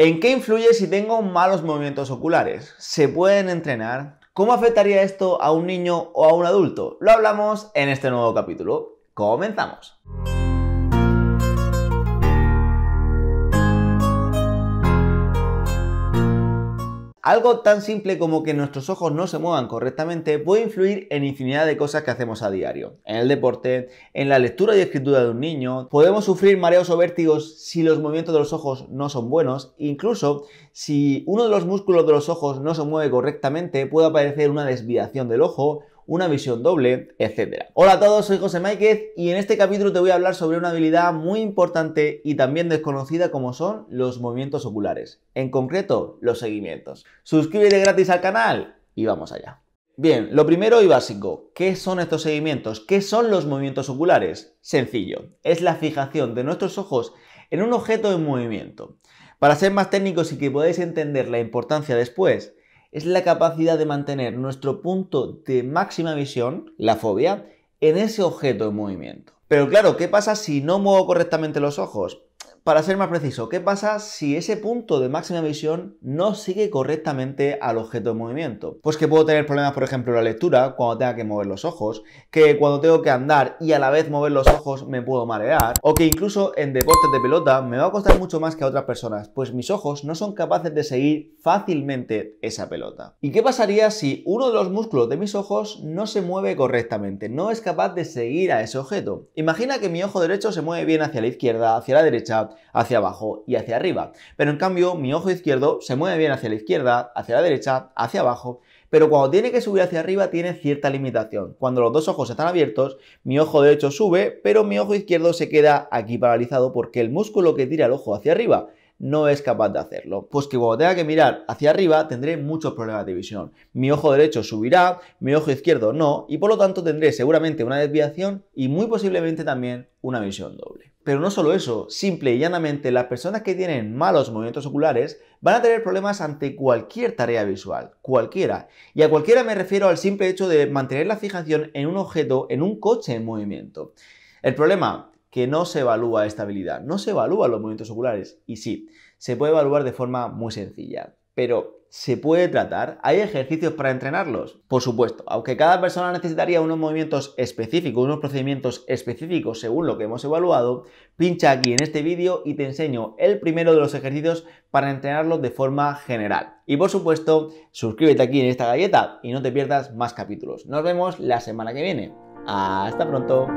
¿En qué influye si tengo malos movimientos oculares? ¿Se pueden entrenar? ¿Cómo afectaría esto a un niño o a un adulto? Lo hablamos en este nuevo capítulo. Comenzamos. Algo tan simple como que nuestros ojos no se muevan correctamente puede influir en infinidad de cosas que hacemos a diario. En el deporte, en la lectura y escritura de un niño, podemos sufrir mareos o vértigos si los movimientos de los ojos no son buenos, incluso si uno de los músculos de los ojos no se mueve correctamente puede aparecer una desviación del ojo una visión doble, etc. Hola a todos, soy José Máquez y en este capítulo te voy a hablar sobre una habilidad muy importante y también desconocida como son los movimientos oculares, en concreto los seguimientos. Suscríbete gratis al canal y vamos allá. Bien, lo primero y básico, ¿qué son estos seguimientos? ¿Qué son los movimientos oculares? Sencillo, es la fijación de nuestros ojos en un objeto en movimiento. Para ser más técnicos y que podáis entender la importancia después, es la capacidad de mantener nuestro punto de máxima visión, la fobia, en ese objeto en movimiento. Pero claro, ¿qué pasa si no muevo correctamente los ojos? Para ser más preciso, ¿qué pasa si ese punto de máxima visión no sigue correctamente al objeto en movimiento? Pues que puedo tener problemas, por ejemplo, en la lectura, cuando tenga que mover los ojos, que cuando tengo que andar y a la vez mover los ojos me puedo marear, o que incluso en deportes de pelota me va a costar mucho más que a otras personas, pues mis ojos no son capaces de seguir fácilmente esa pelota. ¿Y qué pasaría si uno de los músculos de mis ojos no se mueve correctamente, no es capaz de seguir a ese objeto? Imagina que mi ojo derecho se mueve bien hacia la izquierda, hacia la derecha, hacia abajo y hacia arriba. Pero en cambio, mi ojo izquierdo se mueve bien hacia la izquierda, hacia la derecha, hacia abajo, pero cuando tiene que subir hacia arriba tiene cierta limitación. Cuando los dos ojos están abiertos, mi ojo derecho sube, pero mi ojo izquierdo se queda aquí paralizado porque el músculo que tira el ojo hacia arriba no es capaz de hacerlo. Pues que cuando tenga que mirar hacia arriba tendré muchos problemas de visión. Mi ojo derecho subirá, mi ojo izquierdo no, y por lo tanto tendré seguramente una desviación y muy posiblemente también una visión doble. Pero no solo eso, simple y llanamente las personas que tienen malos movimientos oculares van a tener problemas ante cualquier tarea visual, cualquiera. Y a cualquiera me refiero al simple hecho de mantener la fijación en un objeto, en un coche en movimiento. El problema, que no se evalúa esta habilidad, no se evalúan los movimientos oculares. Y sí, se puede evaluar de forma muy sencilla, pero ¿Se puede tratar? ¿Hay ejercicios para entrenarlos? Por supuesto, aunque cada persona necesitaría unos movimientos específicos, unos procedimientos específicos según lo que hemos evaluado, pincha aquí en este vídeo y te enseño el primero de los ejercicios para entrenarlos de forma general. Y por supuesto, suscríbete aquí en esta galleta y no te pierdas más capítulos. Nos vemos la semana que viene. Hasta pronto.